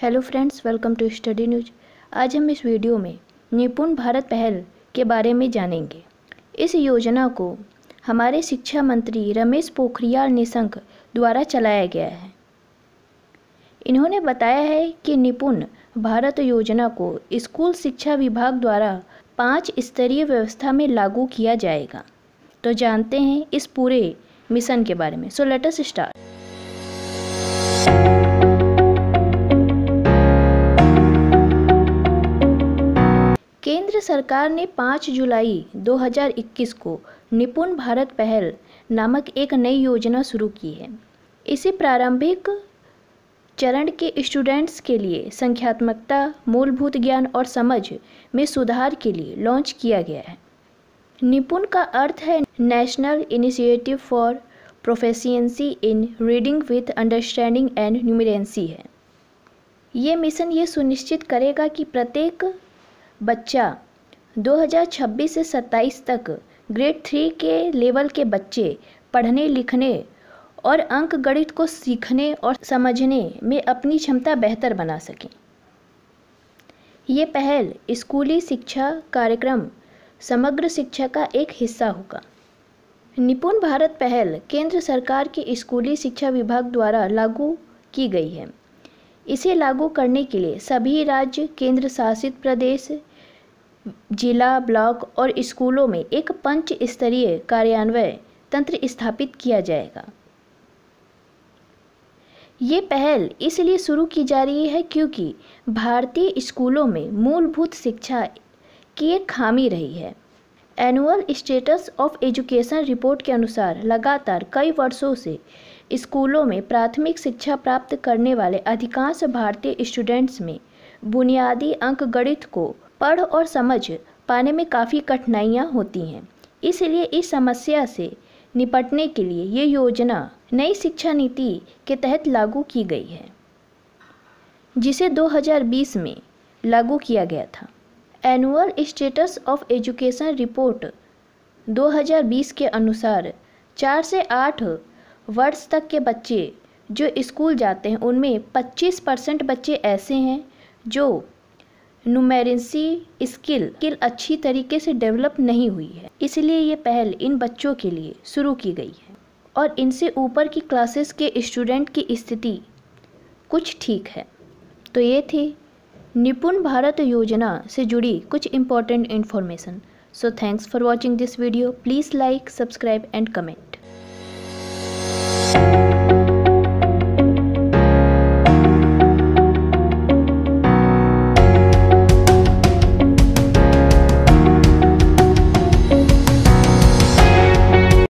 hello friends welcome to study news आज हम इस वीडियो में निपुण भारत पहल के बारे में जानेंगे इस योजना को हमारे शिक्षा मंत्री रमेश पोखरियाल निशंक द्वारा चलाया गया है इन्होंने बताया है कि निपुण भारत योजना को स्कूल शिक्षा विभाग द्वारा पांच स्तरीय व्यवस्था में लागू किया जाएगा तो जानते हैं इस पूरे मिशन के बारे में सो लेटस स्टार्ट सरकार ने 5 जुलाई 2021 को निपुण भारत पहल नामक एक नई योजना शुरू की है इसे प्रारंभिक चरण के स्टूडेंट्स के लिए संख्यात्मकता मूलभूत ज्ञान और समझ में सुधार के लिए लॉन्च किया गया है निपुण का अर्थ है National Initiative for Proficiency in Reading with Understanding and Numeracy है ये मिशन ये सुनिश्चित करेगा कि प्रत्येक बच्चा 2026 से 27 तक ग्रेड थ्री के लेवल के बच्चे पढ़ने लिखने और अंक गणित को सीखने और समझने में अपनी क्षमता बेहतर बना सकें ये पहल स्कूली शिक्षा कार्यक्रम समग्र शिक्षा का एक हिस्सा होगा निपुण भारत पहल केंद्र सरकार के स्कूली शिक्षा विभाग द्वारा लागू की गई है इसे लागू करने के लिए सभी राज्य केंद्र शासित प्रदेश जिला ब्लॉक और स्कूलों में एक पंच स्तरीय कार्यान्वयन तंत्र स्थापित किया जाएगा ये पहल इसलिए शुरू की जा रही है क्योंकि भारतीय स्कूलों में मूलभूत शिक्षा की एक खामी रही है Annual Status of Education Report के अनुसार लगातार कई वर्षों से स्कूलों में प्राथमिक शिक्षा प्राप्त करने वाले अधिकांश भारतीय स्टूडेंट्स में बुनियादी अंकगणित को पढ़ और समझ पाने में काफ़ी कठिनाइयाँ होती हैं इसलिए इस समस्या से निपटने के लिए ये योजना नई शिक्षा नीति के तहत लागू की गई है जिसे 2020 में लागू किया गया था Annual Status of Education Report 2020 के अनुसार चार से आठ वर्ष तक के बच्चे जो स्कूल जाते हैं उनमें 25 परसेंट बच्चे ऐसे हैं जो नुमेरेंसी स्किल स्किल अच्छी तरीके से डेवलप नहीं हुई है इसलिए ये पहल इन बच्चों के लिए शुरू की गई है और इनसे ऊपर की क्लासेस के स्टूडेंट की स्थिति कुछ ठीक है तो ये थी निपुण भारत योजना से जुड़ी कुछ important information so thanks for watching this video please like subscribe and comment